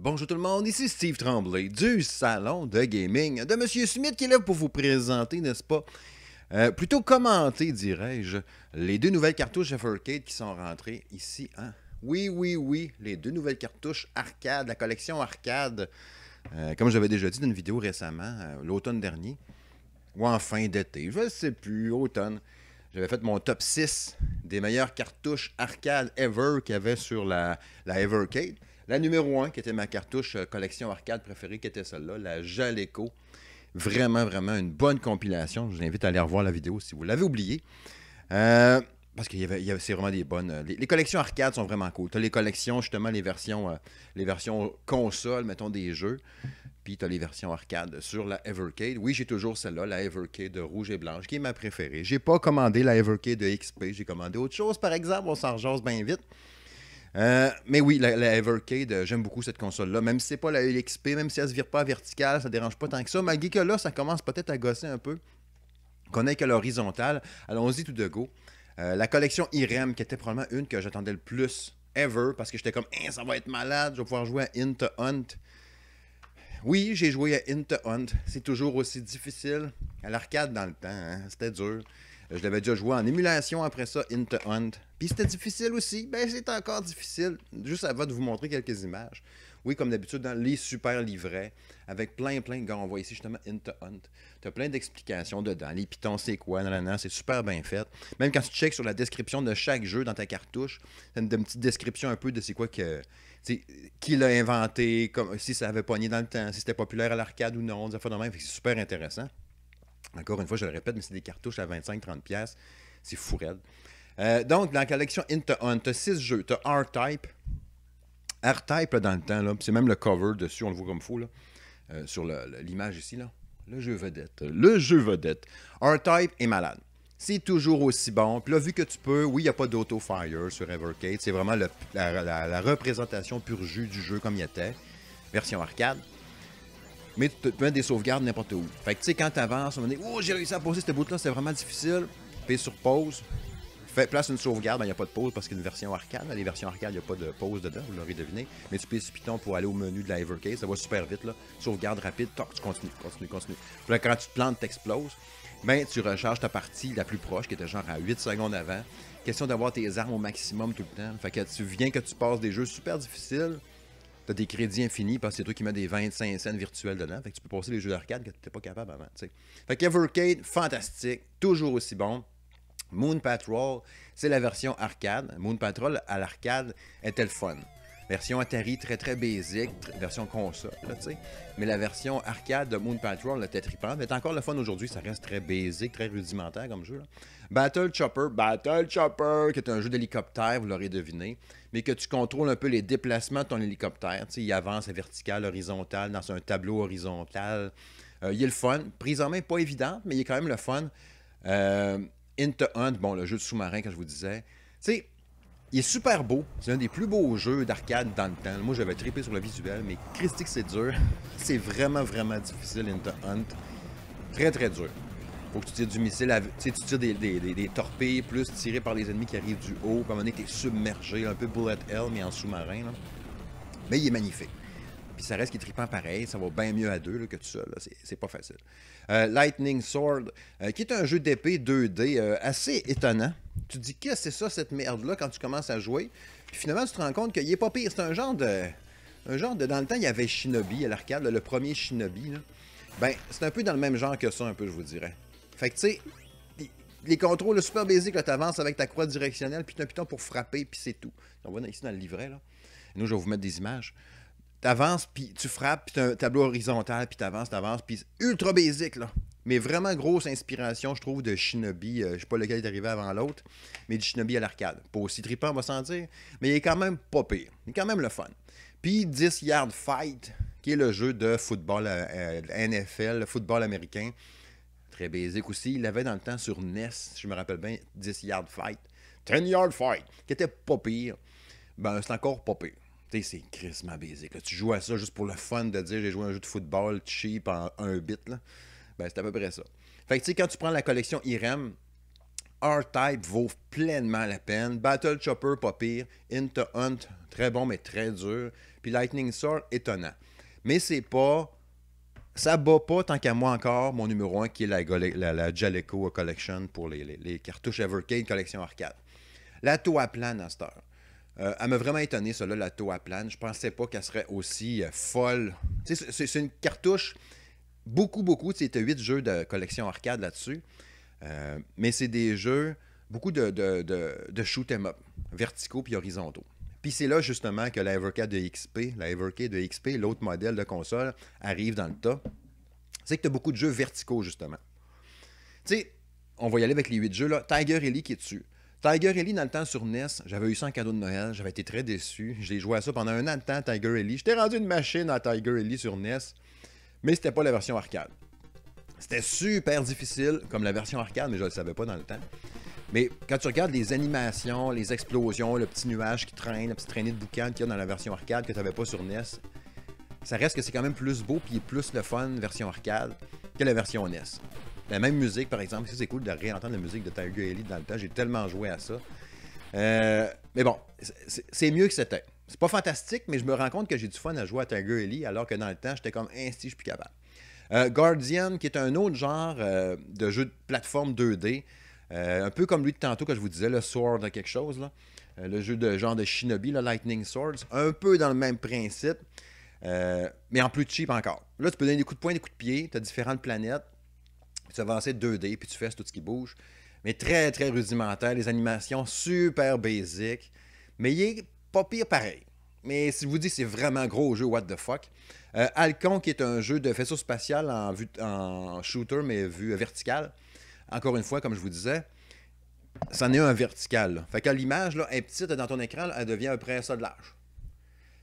Bonjour tout le monde, ici Steve Tremblay du salon de gaming de Monsieur Smith qui est là pour vous présenter, n'est-ce pas euh, Plutôt commenter, dirais-je, les deux nouvelles cartouches Evercade qui sont rentrées ici. Hein? Oui, oui, oui, les deux nouvelles cartouches arcade, la collection arcade, euh, comme j'avais déjà dit dans une vidéo récemment, euh, l'automne dernier, ou en fin d'été, je ne sais plus, automne. J'avais fait mon top 6 des meilleures cartouches arcade ever qu'il y avait sur la, la Evercade. La numéro 1, qui était ma cartouche euh, collection arcade préférée, qui était celle-là, la Jaleco. Vraiment, vraiment une bonne compilation. Je vous invite à aller revoir la vidéo si vous l'avez oubliée. Euh, parce qu'il y avait, c'est vraiment des bonnes. Euh, les, collections arcade sont vraiment cool. Tu as les collections, justement, les versions, les versions console, mettons, des jeux. Puis tu as les versions arcade sur la Evercade. Oui, j'ai toujours celle-là, la Evercade rouge et blanche, qui est ma préférée. J'ai pas commandé la Evercade de XP, j'ai commandé autre chose, par exemple, on s'en bien vite. Euh, mais oui, la, Evercade, euh, j'aime beaucoup cette console-là. Même si c'est pas la LXP, même si elle se vire pas verticale, ça dérange pas tant que ça. Malgré que là, ça commence peut-être à gosser un peu. Qu'on ait que l'horizontale. Allons-y tout de go. Euh, la collection IREM, qui était probablement une que j'attendais le plus ever, parce que j'étais comme, hein, ça va être malade, je vais pouvoir jouer à Into Hunt. Oui, j'ai joué à Into Hunt. C'est toujours aussi difficile. À l'arcade dans le temps, hein, c'était dur. Je l'avais déjà joué en émulation après ça, Into Hunt. Puis c'était difficile aussi. Ben, c'est encore difficile. Juste avant de vous montrer quelques images. Oui, comme d'habitude, dans les super livrets, avec plein, plein. de Gars, on voit ici justement Into Hunt. Tu as plein d'explications dedans. Les pitons, c'est quoi, nanana, c'est super bien fait. Même quand tu checkes sur la description de chaque jeu dans ta cartouche, tu as une, petite description un peu de c'est quoi que. Qui l'a inventé, comme, si ça avait pogné dans le temps, si c'était populaire à l'arcade ou non, des affaires C'est super intéressant. Encore une fois, je le répète, mais c'est des cartouches à 25-30$. C'est fou raide. Euh, donc, dans la collection Into Hunt, euh, tu as 6 jeux. Tu as R-Type. R-Type, dans le temps, là. c'est même le cover dessus, on le voit comme fou, là, euh, sur l'image ici. Là. Le jeu vedette. Le jeu vedette. R-Type est malade. C'est toujours aussi bon. Puis là, vu que tu peux, oui, il n'y a pas d'auto-fire sur Evercade. C'est vraiment la, représentation pur jus du jeu comme il était, version arcade mais tu peux mettre des sauvegardes n'importe où. Fait que tu sais, quand tu avances, on va dit Oh, j'ai réussi à poser cette bout-là, c'est vraiment difficile. Puis sur pause, fais, place une sauvegarde, il ben, n'y a pas de pause parce qu'il y a une version arcade. les versions arcade, il n'y a pas de pause dedans, vous l'aurez deviné. Mais tu pèses Python pour aller au menu de la Evercase, ça va super vite là. Sauvegarde rapide, toc, tu continues, continues, continues. quand tu te plantes, t'exploses. Mais ben, tu recharges ta partie la plus proche, qui était genre à 8 secondes avant. Question d'avoir tes armes au maximum tout le temps. Fait que tu viens que tu passes des jeux super difficiles tu as des crédits infinis parce que c'est toi qui mets des 25 cents virtuels dedans. Fait que tu peux passer les jeux d'arcade que tu n'étais pas capable avant. Fait Fait Evercade, fantastique, toujours aussi bon. Moon Patrol, c'est la version arcade. Moon Patrol à l'arcade était le fun version Atari très très basic, version console, tu sais. Mais la version arcade de Moon Patrol était trippante. Mais encore le fun aujourd'hui, ça reste très basic, très rudimentaire comme jeu. Battle Chopper, Battle Chopper, qui est un jeu d'hélicoptère, vous l'aurez deviné, mais que tu contrôles un peu les déplacements de ton hélicoptère. Tu sais, il avance à vertical, horizontal, dans un tableau horizontal. Euh, il y a le fun. Prise en main, pas évidente, mais il y a quand même le fun. Euh, Into Hunt, bon, le jeu de sous-marin que je vous disais. Tu sais, il est super beau. C'est un des plus beaux jeux d'arcade dans le temps. Moi, j'avais trippé sur le visuel, mais Christique, c'est dur. c'est vraiment, vraiment difficile, Into Hunt. Très, très dur. Faut que tu tires du missile, tu, sais, tu tires des, torpilles, plus tiré par les ennemis qui arrivent du haut. Puis à un moment donné, t'es submergé, un peu bullet hell, mais en sous-marin. Mais il est magnifique. Puis ça reste qui est trippant pareil, ça va bien mieux à deux que tout seul, c'est pas facile. Euh, Lightning Sword, euh, qui est un jeu d'épée 2D euh, assez étonnant. Tu dis, qu'est-ce que c'est ça, cette merde-là, quand tu commences à jouer. Puis finalement, tu te rends compte qu'il est pas pire. C'est un genre de. Un genre de. Dans le temps, il y avait Shinobi à l'arcade, le premier Shinobi. Là. Ben, c'est un peu dans le même genre que ça, un peu, je vous dirais. Fait que, tu sais, les contrôles super basiques, Tu avances avec ta croix directionnelle, puis un piton pour frapper, puis c'est tout. On voit ici dans le livret, là. Nous, je vais vous mettre des images. T'avances, puis tu frappes, puis t'as un tableau horizontal, puis t'avances, t'avances, puis ultra basique, là. Mais vraiment grosse inspiration, je trouve, de Shinobi. Je euh, je sais pas lequel est arrivé avant l'autre, mais du Shinobi à l'arcade. Pas aussi trippant, on va s'en dire. Mais il est quand même pas pire. Il est quand même le fun. Puis 10 Yard Fight, qui est le jeu de football euh, euh, NFL, le football américain. Très basique aussi. Il l'avait dans le temps sur NES, je me rappelle bien, 10 Yard Fight. 10 Yard Fight, qui était pas pire. Ben, c'est encore pas pire c'est crissement basique. tu joues à ça juste pour le fun de dire j'ai joué un jeu de football cheap en un bit. Là. Ben, c'est à peu près ça. Fait que, tu sais, quand tu prends la collection IREM, R-Type vaut pleinement la peine. Battle Chopper, pas pire. Into Hunt, très bon, mais très dur. Puis Lightning Sword, étonnant. Mais c'est pas. Ça bat pas, tant qu'à moi encore, mon numéro 1 qui est la, la, Jaleco Collection pour les, cartouches Evercade Collection Arcade. La Toa plane à cette euh, elle m'a vraiment étonné, cela, la Toa plane. Je pensais pas qu'elle serait aussi euh, folle. C'est une cartouche beaucoup, beaucoup. Tu as huit jeux de collection arcade là-dessus. Euh, mais c'est des jeux, beaucoup de, shoot 'em up, verticaux puis horizontaux. Puis c'est là justement que la de XP, la de XP, l'autre modèle de console, arrive dans le tas. C'est que tu as beaucoup de jeux verticaux justement. Tu sais, on va y aller avec les huit jeux. Là. Tiger Ellie qui est dessus. Tiger Ellie, dans le temps sur NES, j'avais eu ça en cadeau de Noël, j'avais été très déçu. J'ai joué à ça pendant un an de temps, Tiger Ellie. J'étais rendu une machine à Tiger Ellie sur NES mais c'était pas la version arcade. C'était super difficile comme la version arcade, mais je le savais pas dans le temps. Mais quand tu regardes les animations, les explosions, le petit nuage qui traîne, la petite traînée de boucan qu'il y a dans la version arcade que tu n'avais pas sur NES, ça reste que c'est quand même plus beau et plus le fun version arcade que la version NES. La même musique, par exemple, c'est cool de réentendre la musique de Tiger Elite dans le temps, j'ai tellement joué à ça. Euh, mais bon, c'est mieux que c'était. C'est pas fantastique, mais je me rends compte que j'ai du fun à jouer à Tiger Lily, alors que dans le temps, j'étais comme ainsi, hein, je suis plus capable. Euh, Guardian, qui est un autre genre euh, de jeu de plateforme 2D, euh, un peu comme lui de tantôt que je vous disais, le Sword de quelque chose, là. le jeu de genre de Shinobi, le Lightning Swords, un peu dans le même principe, mais en plus cheap encore. Là, tu peux donner des coups de poing, des coups de pied, tu as différentes planètes, tu avances 2D, puis tu fais tout ce qui bouge. Mais très, très rudimentaire, les animations super basiques. Mais il est pas pire pareil. Mais si je vous dis, c'est vraiment gros au jeu What the fuck. Euh, Alcon, qui est un jeu de faisceau spatial en, shooter, mais vu vertical Encore une fois, comme je vous disais, c'en est un vertical. Fait que l'image, là, est petite dans ton écran, elle devient un peu de large.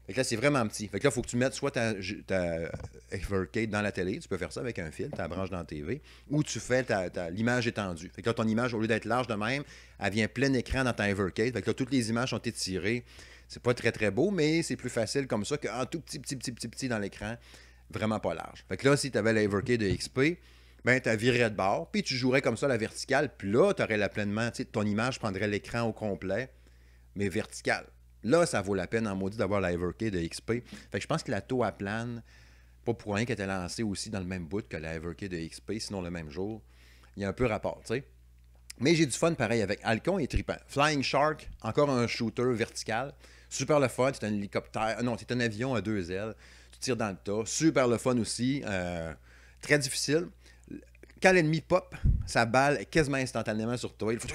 Fait là, c'est vraiment petit. Fait que là, il faut que tu mettes soit ta, euh, Evercade dans la télé, tu peux faire ça avec un fil, ta branche dans la TV, ou tu fais l'image étendue. Fait que là, ton image, au lieu d'être large de même, elle vient plein écran dans ta Evercade. Fait que là, toutes les images sont étirées. C'est pas très, très beau, mais c'est plus facile comme ça qu'en tout petit, petit, petit, petit, petit dans l'écran, vraiment pas large. Fait que là, si tu avais la de XP, ben, tu virerais de bord, puis tu jouerais comme ça la verticale, puis là, tu aurais la pleinement, ton image prendrait l'écran au complet, mais verticale. Là, ça vaut la peine en maudit d'avoir la Everkey de XP. Fait que je pense que la taux à plane, pas pour rien qu'elle était lancée aussi dans le même bout que la Everkey de XP, sinon le même jour, il y a un peu rapport, tu sais. Mais j'ai du fun pareil avec Alcon et Tripan. Flying Shark, encore un shooter vertical. Super le fun, c'est un hélicoptère. Non, c'est un avion à deux ailes. Tu tires dans le tas. Super le fun aussi. Euh, très difficile. Quand l'ennemi pop, sa balle est quasiment instantanément sur toi. Il faut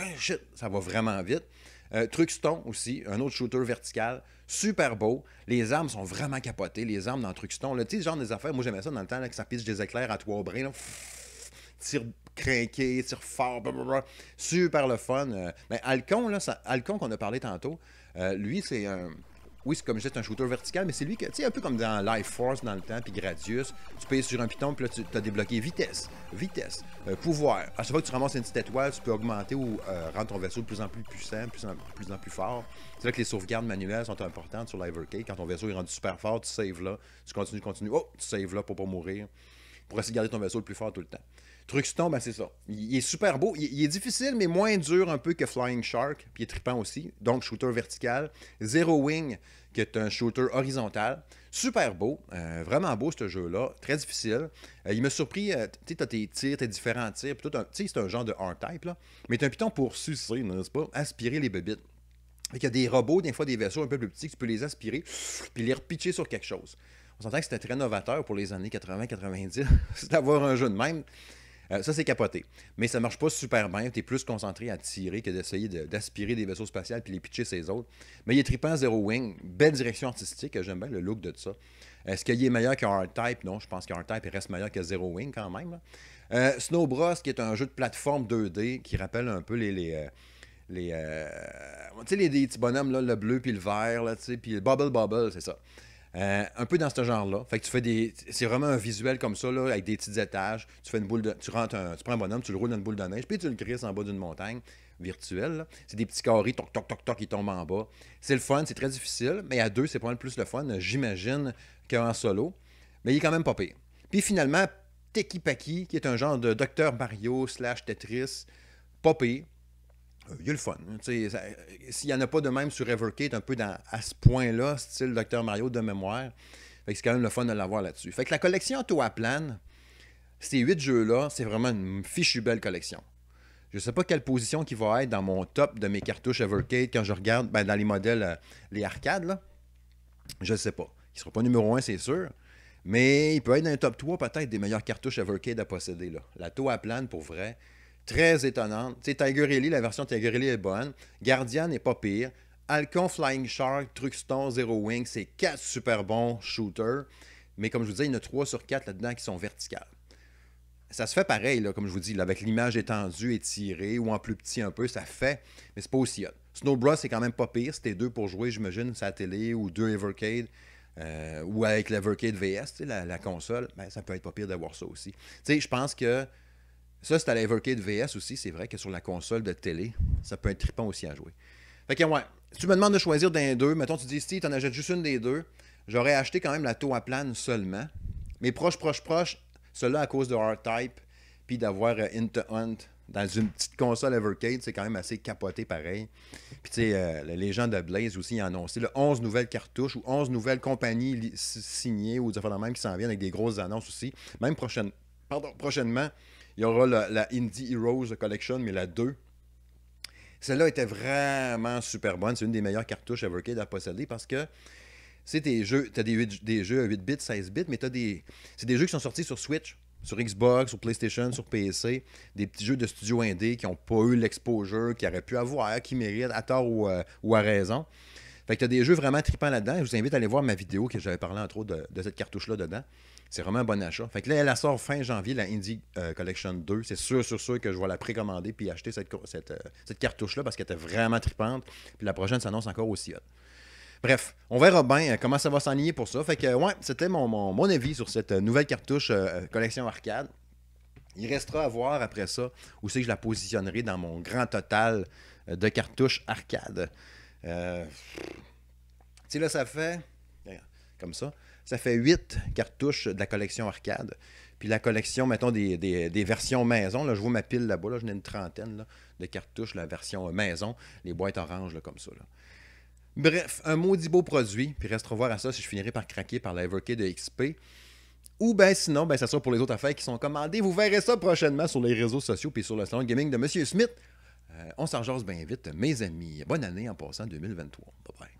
ça va vraiment vite. Euh, Truxton aussi, un autre shooter vertical. Super beau. Les armes sont vraiment capotées. Les armes dans Truxton. Tu sais, genre des affaires, moi j'aimais ça dans le temps, là, que ça pisse des éclairs à trois au Là. tire crinqué, tire fort. Super le fun. Euh. mais Alcon, là, ça, Alcon qu'on a parlé tantôt, euh, lui, c'est un oui, c'est comme je un shooter vertical, mais c'est lui que, tu sais, un peu comme dans Life Force dans le temps, puis Gradius, tu payes sur un piton, puis là, tu as débloqué vitesse, vitesse, euh, pouvoir. À chaque fois que tu ramasses une petite étoile, tu peux augmenter ou euh, rendre ton vaisseau de plus en plus puissant, de plus en plus, fort. C'est là que les sauvegardes manuelles sont importantes sur Arcade. Quand ton vaisseau est rendu super fort, tu saves là, tu continues, continues, oh, tu saves là pour pas mourir, pour essayer de garder ton vaisseau le plus fort tout le temps. Truxton, ben c'est ça. Il, est super beau. Il, est difficile, mais moins dur un peu que Flying Shark. Puis il est trippant aussi. Donc, shooter vertical. Zero Wing, qui est un shooter horizontal. Super beau. Euh, vraiment beau, ce jeu-là. Très difficile. Euh, il m'a surpris. Euh, tu sais, tes tirs, tes différents tirs. Puis tout, c'est un genre de R-type, là. Mais as un piton pour sucer, n'est-ce pas? Aspirer les bébites. il y a des robots, des fois des vaisseaux un peu plus petits, que tu peux les aspirer, puis les repitcher sur quelque chose. On s'entend que c'était très novateur pour les années 80-90, c'est d'avoir un jeu de même. Euh, ça, c'est capoté. Mais ça marche pas super bien. Tu es plus concentré à tirer que d'essayer d'aspirer des vaisseaux spatiaux puis les pitcher ces autres. Mais il est trippant Zero Wing. Belle direction artistique. Euh, j'aime bien le look de ça. Est-ce qu'il est meilleur qu'un type Non, je pense qu'un type reste meilleur que Zero Wing quand même. Euh, Snow Bros, qui est un jeu de plateforme 2D qui rappelle un peu les. les euh, les, les, petits bonhommes, là, le bleu puis le vert, là, puis le Bubble Bubble, c'est ça. Euh, un peu dans ce genre-là. Fait que tu fais des. C'est vraiment un visuel comme ça, avec des petits étages. Tu fais une boule de. Tu prends un bonhomme, tu le roules dans une boule de neige, puis tu le grises en bas d'une montagne virtuelle. C'est des petits carrés, toc, toc, toc, toc, qui tombent en bas. C'est le fun, c'est très difficile, mais à deux, c'est pas le plus le fun, j'imagine, qu'en solo. Mais il est quand même pas pire. Puis finalement, Teki Paki, qui est un genre de Docteur Mario slash Tetris, pas euh, il y a le fun. Hein, euh, s'il n'y en a pas de même sur Evercade, un peu à ce point-là, style Dr. Mario de mémoire, c'est quand même le fun de l'avoir là-dessus. Fait que la collection Toaplan, ces huit jeux-là, c'est vraiment une fichue belle collection. Je ne sais pas quelle position qui va être dans mon top de mes cartouches Evercade quand je regarde ben, dans les modèles, euh, les arcades. Je ne sais pas. Il ne sera pas numéro un, c'est sûr. Mais il peut être dans le top 3 peut-être des meilleures cartouches Evercade à posséder. Là. La Plane pour vrai, très étonnante. Tu sais, Tiger Lily, la version Tiger Lily est bonne. Guardian n'est pas pire. Alcon Flying Shark, Truxton, Zero Wing, c'est quatre super bons shooters. Mais comme je vous disais, il y en a trois sur quatre là-dedans qui sont verticales. Ça se fait pareil, là, comme je vous dis, avec l'image étendue, étirée ou en plus petit un peu, ça fait, mais c'est pas aussi hot. Snow c'est quand même pas pire. C'était deux pour jouer, j'imagine, sa la télé ou deux Evercade. Euh, ou avec l'Evercade VS, la, la console, ben, ça peut être pas pire d'avoir ça aussi. Tu sais, je pense que ça, c'est à l'Evercade VS aussi, c'est vrai que sur la console de télé, ça peut être trippant aussi à jouer. Fait que, ouais, si tu me demandes de choisir d'un deux, mettons, tu dis, si tu en achètes juste une des deux, j'aurais acheté quand même la Toa plane seulement. Mais proche, proche, proche, cela à cause de R-Type, puis d'avoir euh, Into Hunt dans une petite console Evercade, c'est quand même assez capoté pareil. Puis tu sais, euh, les gens de Blaze aussi ont annoncé le 11 nouvelles cartouches ou 11 nouvelles compagnies signées ou des affaires même qui s'en viennent avec des grosses annonces aussi. Même prochaine, pardon, prochainement, il y aura la, Indie Heroes Collection, mais la 2. Celle-là était vraiment super bonne. C'est une des meilleures cartouches Evercade à posséder parce que c'est des jeux, t'as des, jeux à 8 bits, 16 bits, mais t'as des, c'est des jeux qui sont sortis sur Switch, sur Xbox, sur PlayStation, sur PC, des petits jeux de studio indé qui n'ont pas eu l'exposure qu'ils auraient pu avoir, qui méritent à tort ou euh, à raison. Fait que tu as des jeux vraiment tripants là-dedans. Je vous invite à aller voir ma vidéo que j'avais parlé entre trop de, cette cartouche-là dedans. C'est vraiment un bon achat. Fait que là, elle sort fin janvier, la Indie euh, Collection 2. C'est sûr, sûr, sûr que je vais la précommander puis acheter cette, cette, euh, cette cartouche-là parce qu'elle était vraiment tripante. Puis la prochaine s'annonce encore aussi hot. Bref, on verra bien euh, comment ça va s'enligner pour ça. Fait que, ouais, c'était mon, mon, avis sur cette nouvelle cartouche collection arcade. Il restera à voir après ça où c'est que je la positionnerai dans mon grand total de cartouches arcade. Euh, là, ça fait. Ben, comme ça. Ça fait huit cartouches de la collection arcade. Puis la collection, mettons, des, versions maison. Là, je vois ma pile là-bas. Là, j'en une trentaine de cartouches, la version maison, les boîtes oranges, là, comme ça. Bref, un maudit beau produit. Puis reste voir à ça si je finirai par craquer par l'Everkey de XP. Ou bien sinon, ben, ça sera pour les autres affaires qui sont commandées. Vous verrez ça prochainement sur les réseaux sociaux puis sur le salon gaming de M. Smith. Euh, on s'en bien vite, mes amis. Bonne année en passant 2023. Bye bye.